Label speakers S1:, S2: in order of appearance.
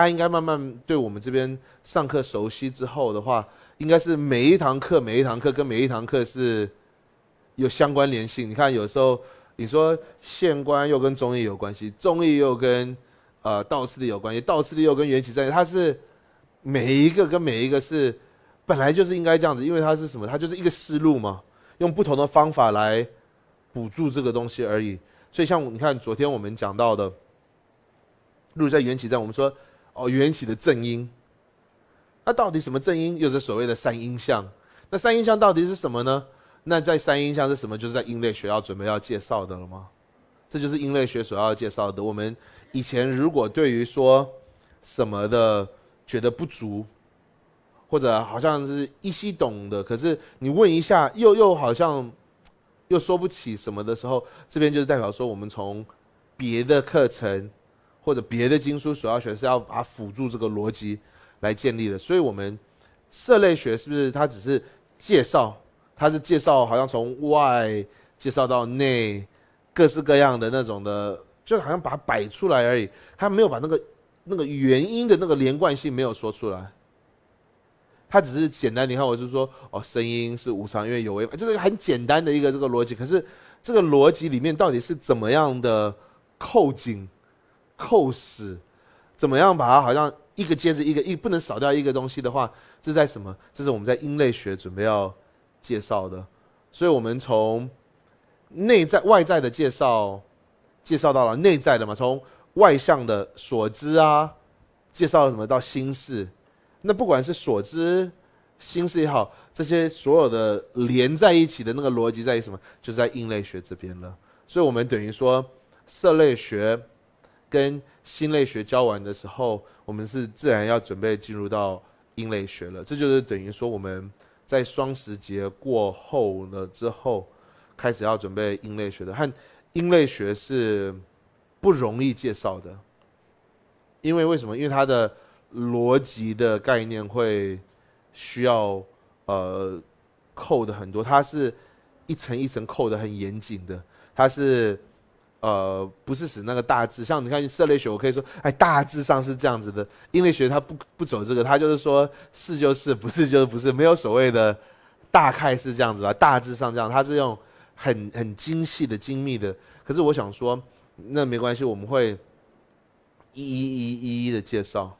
S1: 他应该慢慢对我们这边上课熟悉之后的话，应该是每一堂课、每一堂课跟每一堂课是，有相关联性。你看，有时候你说县官又跟中医有关系，中医又跟，呃，道士的有关系，道士的又跟元起在，他是每一个跟每一个是，本来就是应该这样子，因为他是什么？他就是一个思路嘛，用不同的方法来，补助这个东西而已。所以像你看昨天我们讲到的，路在元起在，我们说。哦，缘起的正因，那到底什么正因？又是所谓的三因相？那三因相到底是什么呢？那在三因相是什么？就是在音类学要准备要介绍的了吗？这就是音类学所要介绍的。我们以前如果对于说什么的觉得不足，或者好像是依稀懂的，可是你问一下，又又好像又说不起什么的时候，这边就是代表说我们从别的课程。或者别的经书所要学是要把辅助这个逻辑来建立的，所以，我们色类学是不是它只是介绍？它是介绍，好像从外介绍到内，各式各样的那种的，就好像把它摆出来而已。它没有把那个那个原因的那个连贯性没有说出来。它只是简单，你看，我就说哦，声音是无常，因为有为，就是很简单的一个这个逻辑。可是这个逻辑里面到底是怎么样的扣紧？扣死，怎么样？把它好像一个接着一个，一不能少掉一个东西的话，这是在什么？这是我们在音类学准备要介绍的。所以我们从内在外在的介绍，介绍到了内在的嘛。从外向的所知啊，介绍了什么到心事？那不管是所知、心事也好，这些所有的连在一起的那个逻辑在于什么？就是在音类学这边了。所以我们等于说色类学。跟心类学教完的时候，我们是自然要准备进入到音类学了。这就是等于说我们在双十节过后了之后，开始要准备音类学的。和音类学是不容易介绍的，因为为什么？因为它的逻辑的概念会需要呃扣的很多，它是一层一层扣的很严谨的，它是。呃，不是指那个大致，像你看，色类学我可以说，哎，大致上是这样子的。因为学它不不走这个，它就是说，是就是，不是就是不是，没有所谓的大概是这样子吧，大致上这样。它是用很很精细的、精密的。可是我想说，那没关系，我们会一一一一一的介绍。